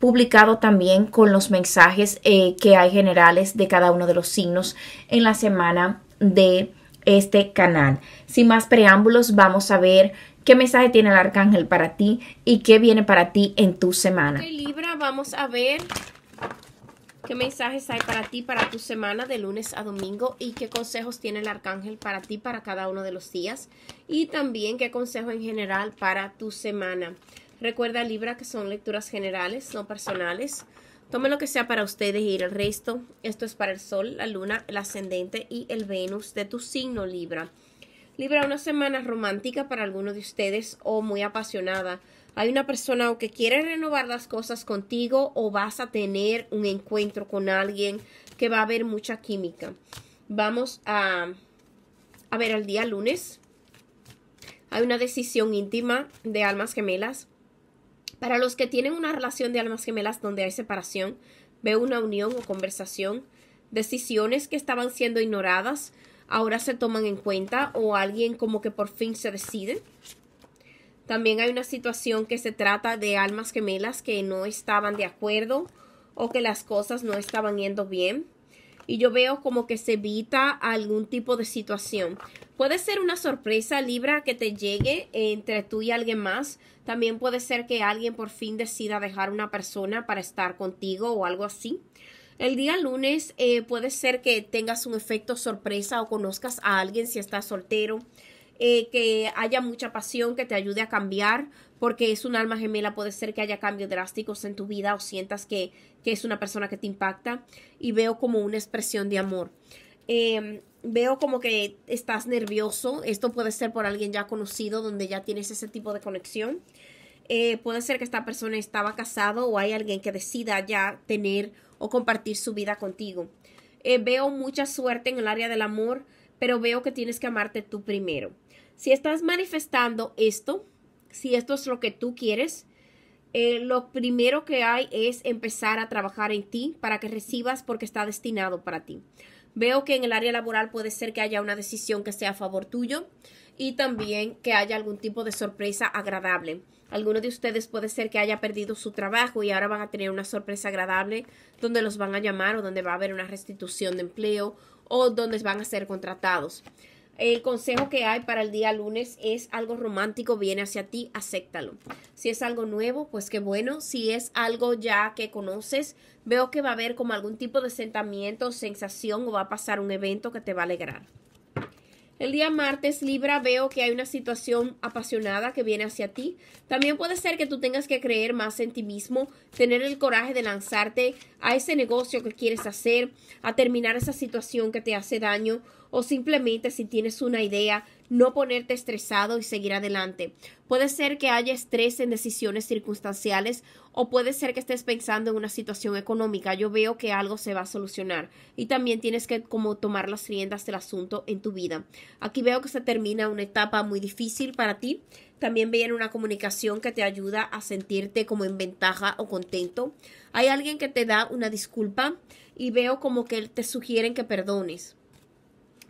publicado también con los mensajes eh, que hay generales de cada uno de los signos en la semana de este canal. Sin más preámbulos, vamos a ver qué mensaje tiene el arcángel para ti y qué viene para ti en tu semana. Libra, vamos a ver qué mensajes hay para ti para tu semana de lunes a domingo y qué consejos tiene el arcángel para ti para cada uno de los días y también qué consejo en general para tu semana. Recuerda, Libra, que son lecturas generales, no personales. Tome lo que sea para ustedes y el resto. Esto es para el Sol, la Luna, el Ascendente y el Venus de tu signo, Libra. Libra, una semana romántica para alguno de ustedes o muy apasionada. Hay una persona que quiere renovar las cosas contigo o vas a tener un encuentro con alguien que va a haber mucha química. Vamos a, a ver el día lunes. Hay una decisión íntima de almas gemelas para los que tienen una relación de almas gemelas donde hay separación, veo una unión o conversación, decisiones que estaban siendo ignoradas, ahora se toman en cuenta o alguien como que por fin se decide. También hay una situación que se trata de almas gemelas que no estaban de acuerdo o que las cosas no estaban yendo bien y yo veo como que se evita algún tipo de situación. Puede ser una sorpresa, Libra, que te llegue entre tú y alguien más. También puede ser que alguien por fin decida dejar una persona para estar contigo o algo así. El día lunes eh, puede ser que tengas un efecto sorpresa o conozcas a alguien si estás soltero. Eh, que haya mucha pasión que te ayude a cambiar, porque es un alma gemela, puede ser que haya cambios drásticos en tu vida o sientas que, es una persona que te impacta y veo como una expresión de amor. Em, veo como que estás nervioso, esto puede ser por alguien ya conocido, donde ya tienes ese tipo de conexión. Eh, puede ser que esta persona estaba casado o hay alguien que decida ya tener o compartir su vida contigo. Eh, veo mucha suerte en el área del amor, pero veo que tienes que amarte tú primero. Si estás manifestando esto, si esto es lo que tú quieres, eh, lo primero que hay es empezar a trabajar en ti para que recibas porque está destinado para ti. Veo que en el área laboral puede ser que haya una decisión que sea a favor tuyo y también que haya algún tipo de sorpresa agradable. Algunos de ustedes puede ser que haya perdido su trabajo y ahora van a tener una sorpresa agradable donde los van a llamar o donde va a haber una restitución de empleo o donde van a ser contratados. El consejo que hay para el día lunes es algo romántico, viene hacia ti, acéptalo. Si es algo nuevo, pues qué bueno. Si es algo ya que conoces, veo que va a haber como algún tipo de sentimiento, sensación o va a pasar un evento que te va a alegrar. El día martes, Libra, veo que hay una situación apasionada que viene hacia ti. También puede ser que tú tengas que creer más en ti mismo, tener el coraje de lanzarte a ese negocio que quieres hacer, a terminar esa situación que te hace daño o simplemente si tienes una idea, no ponerte estresado y seguir adelante. Puede ser que haya estrés en decisiones circunstanciales o puede ser que estés pensando en una situación económica. Yo veo que algo se va a solucionar y también tienes que como tomar las riendas del asunto en tu vida. Aquí veo que se termina una etapa muy difícil para ti. También en una comunicación que te ayuda a sentirte como en ventaja o contento. Hay alguien que te da una disculpa y veo como que te sugieren que perdones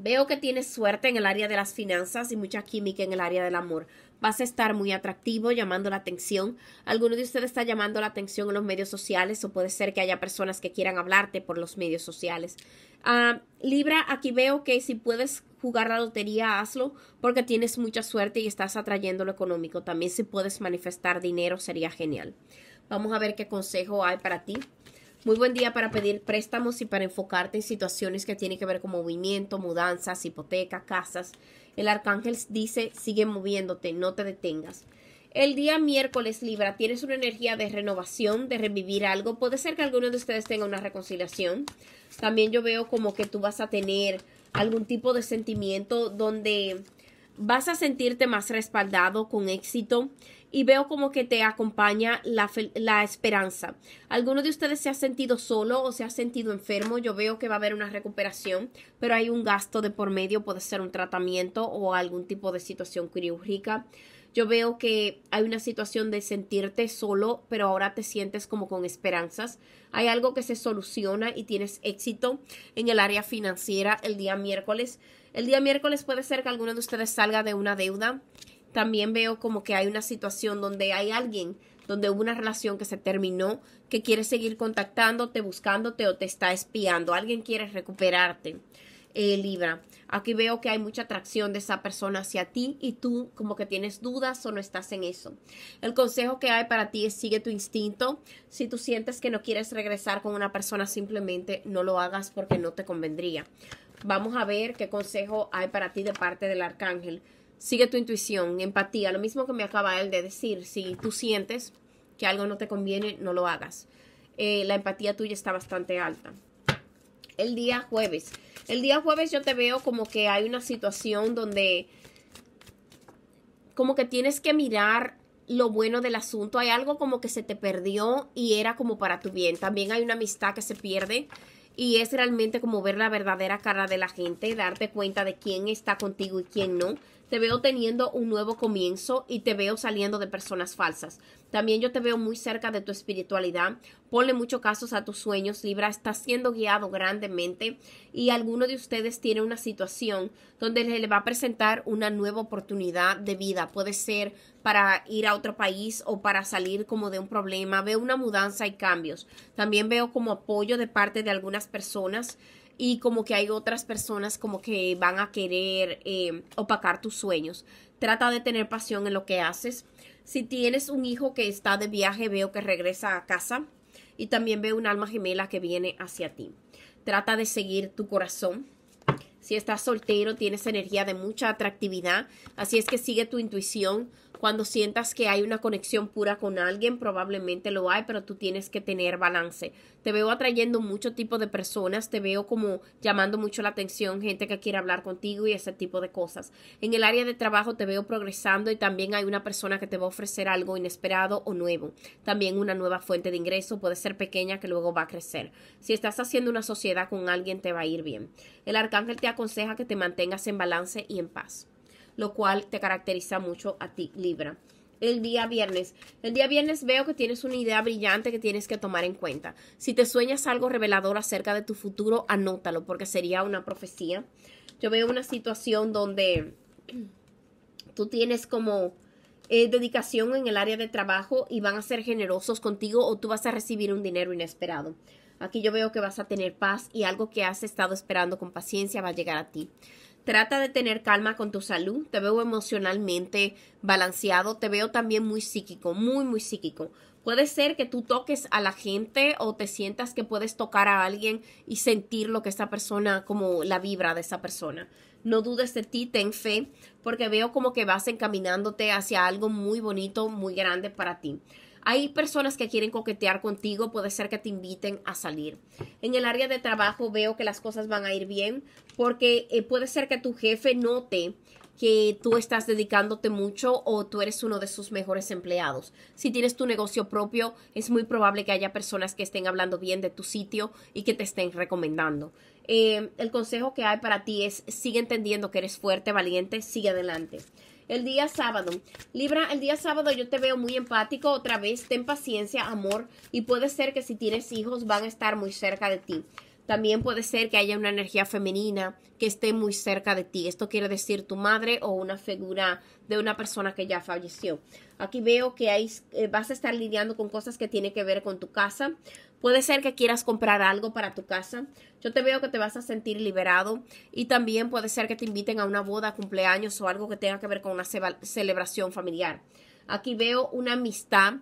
Veo que tienes suerte en el área de las finanzas y mucha química en el área del amor. Vas a estar muy atractivo, llamando la atención. Alguno de ustedes está llamando la atención en los medios sociales o puede ser que haya personas que quieran hablarte por los medios sociales. Ah, Libra, aquí veo que si puedes jugar la lotería, hazlo porque tienes mucha suerte y estás atrayendo lo económico. También si puedes manifestar dinero, sería genial. Vamos a ver qué consejo hay para ti. Muy buen día para pedir préstamos y para enfocarte en situaciones que tienen que ver con movimiento, mudanzas, hipotecas, casas. El arcángel dice, sigue moviéndote, no te detengas. El día miércoles, Libra, tienes una energía de renovación, de revivir algo. Puede ser que alguno de ustedes tenga una reconciliación. También yo veo como que tú vas a tener algún tipo de sentimiento donde vas a sentirte más respaldado con éxito y veo como que te acompaña la, esperanza. ¿Alguno de ustedes se ha sentido solo o se ha sentido enfermo? Yo veo que va a haber una recuperación, pero hay un gasto de por medio, puede ser un tratamiento o algún tipo de situación quirúrgica. Yo veo que hay una situación de sentirte solo, pero ahora te sientes como con esperanzas. Hay algo que se soluciona y tienes éxito en el área financiera el día miércoles. El día miércoles puede ser que alguno de ustedes salga de una deuda también veo como que hay una situación donde hay alguien, donde hubo una relación que se terminó, que quiere seguir contactándote, buscándote o te está espiando. Alguien quiere recuperarte. Eh, Libra. Aquí veo que hay mucha atracción de esa persona hacia ti y tú como que tienes dudas o no estás en eso. El consejo que hay para ti es sigue tu instinto. Si tú sientes que no quieres regresar con una persona, simplemente no lo hagas porque no te convendría. Vamos a ver qué consejo hay para ti de parte del arcángel sigue tu intuición, empatía, lo mismo que me acaba él de decir, si tú sientes que algo no te conviene, no lo hagas. Eh, la empatía tuya está bastante alta. El día jueves. El día jueves yo te veo como que hay una situación donde como que tienes que mirar lo bueno del asunto. Hay algo como que se te perdió y era como para tu bien. También hay una amistad que se pierde y es realmente como ver la verdadera cara de la gente, darte cuenta de quién está contigo y quién no te veo teniendo un nuevo comienzo y te veo saliendo de personas falsas. También yo te veo muy cerca de tu espiritualidad. Ponle muchos casos a tus sueños. Libra está siendo guiado grandemente y alguno de ustedes tiene una situación donde le va a presentar una nueva oportunidad de vida. Puede ser para ir a otro país o para salir como de un problema. Veo una mudanza y cambios. También veo como apoyo de parte de algunas personas y como que hay otras personas como que van a querer em, opacar tus sueños. Trata de tener pasión en lo que haces. Si tienes un hijo que está de viaje, veo que regresa a casa y también veo un alma gemela que viene hacia ti. Trata de seguir tu corazón. Si estás soltero, tienes energía de mucha atractividad, así es que sigue tu intuición cuando sientas que hay una conexión pura con alguien, probablemente lo hay, pero tú tienes que tener balance. Te veo atrayendo mucho tipo de personas, te veo como llamando mucho la atención, gente que quiere hablar contigo y ese tipo de cosas. En el área de trabajo te veo progresando y también hay una persona que te va a ofrecer algo inesperado o nuevo. También una nueva fuente de ingreso, puede ser pequeña que luego va a crecer. Si estás haciendo una sociedad con alguien, te va a ir bien. El arcángel te aconseja que te mantengas en balance y en paz lo cual te caracteriza mucho a ti, Libra. El día viernes. El día viernes veo que tienes una idea brillante que tienes que tomar en cuenta. Si te sueñas algo revelador acerca de tu futuro, anótalo porque sería una profecía. Yo veo una situación donde tú tienes como eh, dedicación en el área de trabajo y van a ser generosos contigo o tú vas a recibir un dinero inesperado. Aquí yo veo que vas a tener paz y algo que has estado esperando con paciencia va a llegar a ti. Trata de tener calma con tu salud. Te veo emocionalmente balanceado. Te veo también muy psíquico, muy, muy psíquico. Puede ser que tú toques a la gente o te sientas que puedes tocar a alguien y sentir lo que esa persona, como la vibra de esa persona. No dudes de ti, ten fe, porque veo como que vas encaminándote hacia algo muy bonito, muy grande para ti. Hay personas que quieren coquetear contigo, puede ser que te inviten a salir. En el área de trabajo veo que las cosas van a ir bien porque eh, puede ser que tu jefe note que tú estás dedicándote mucho o tú eres uno de sus mejores empleados. Si tienes tu negocio propio, es muy probable que haya personas que estén hablando bien de tu sitio y que te estén recomendando. Eh, el consejo que hay para ti es sigue entendiendo que eres fuerte, valiente, sigue adelante. El día sábado. Libra, el día sábado yo te veo muy empático otra vez. Ten paciencia, amor. Y puede ser que si tienes hijos van a estar muy cerca de ti. También puede ser que haya una energía femenina que esté muy cerca de ti. Esto quiere decir tu madre o una figura de una persona que ya falleció. Aquí veo que eh, vas a estar lidiando con cosas que tienen que ver con tu casa. Puede ser que quieras comprar algo para tu casa. Yo te veo que te vas a sentir liberado y también puede ser que te inviten a una boda, cumpleaños o algo que tenga que ver con una celebración familiar. Aquí veo una amistad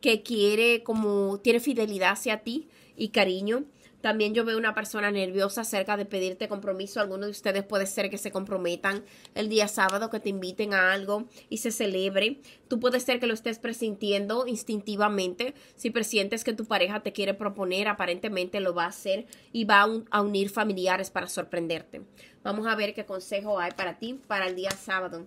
que quiere como tiene fidelidad hacia ti y cariño. También yo veo una persona nerviosa acerca de pedirte compromiso. Algunos de ustedes puede ser que se comprometan el día sábado, que te inviten a algo y se celebre. Tú puedes ser que lo estés presintiendo instintivamente. Si presientes que tu pareja te quiere proponer, aparentemente lo va a hacer y va a unir familiares para sorprenderte. Vamos a ver qué consejo hay para ti para el día sábado.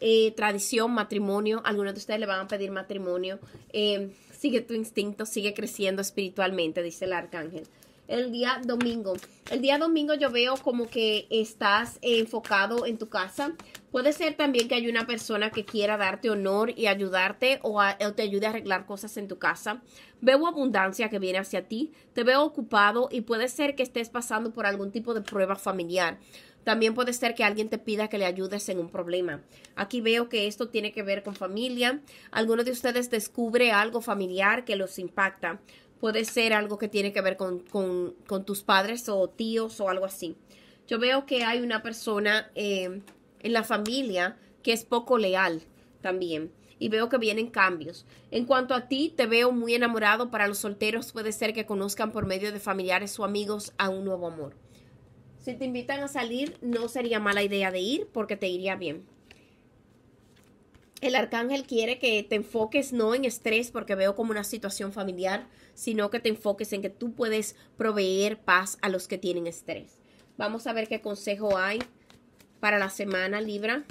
Eh, tradición, matrimonio. Algunos de ustedes le van a pedir matrimonio. Eh, sigue tu instinto, sigue creciendo espiritualmente, dice el arcángel el día domingo. El día domingo yo veo como que estás enfocado en tu casa. Puede ser también que hay una persona que quiera darte honor y ayudarte o, te ayude a arreglar cosas en tu casa. Veo abundancia que viene hacia ti. Te veo ocupado y puede ser que estés pasando por algún tipo de prueba familiar. También puede ser que alguien te pida que le ayudes en un problema. Aquí veo que esto tiene que ver con familia. Alguno de ustedes descubre algo familiar que los impacta puede ser algo que tiene que ver con, tus padres o tíos o algo así. Yo veo que hay una persona eh, en la familia que es poco leal también y veo que vienen cambios. En cuanto a ti, te veo muy enamorado. Para los solteros puede ser que conozcan por medio de familiares o amigos a un nuevo amor. Si te invitan a salir, no sería mala idea de ir porque te iría bien el arcángel quiere que te enfoques no en estrés porque veo como una situación familiar, sino que te enfoques en que tú puedes proveer paz a los que tienen estrés. Vamos a ver qué consejo hay para la semana Libra.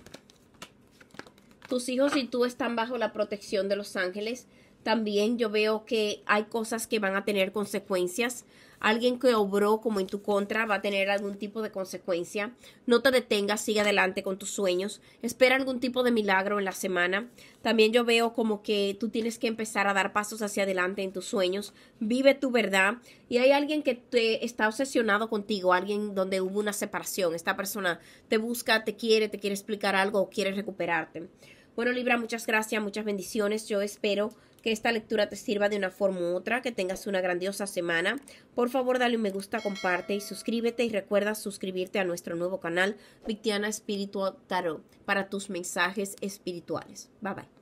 Tus hijos y tú están bajo la protección de los ángeles también yo veo que hay cosas que van a tener consecuencias. Alguien que obró como en tu contra va a tener algún tipo de consecuencia. No te detengas, sigue adelante con tus sueños. Espera algún tipo de milagro en la semana. También yo veo como que tú tienes que empezar a dar pasos hacia adelante en tus sueños. Vive tu verdad. Y hay alguien que te está obsesionado contigo, alguien donde hubo una separación. Esta persona te busca, te quiere, te quiere explicar algo o quiere recuperarte. Bueno, Libra, muchas gracias, muchas bendiciones. Yo espero que esta lectura te sirva de una forma u otra, que tengas una grandiosa semana. Por favor, dale un me gusta, comparte y suscríbete y recuerda suscribirte a nuestro nuevo canal Victiana Spiritual Tarot para tus mensajes espirituales. Bye bye.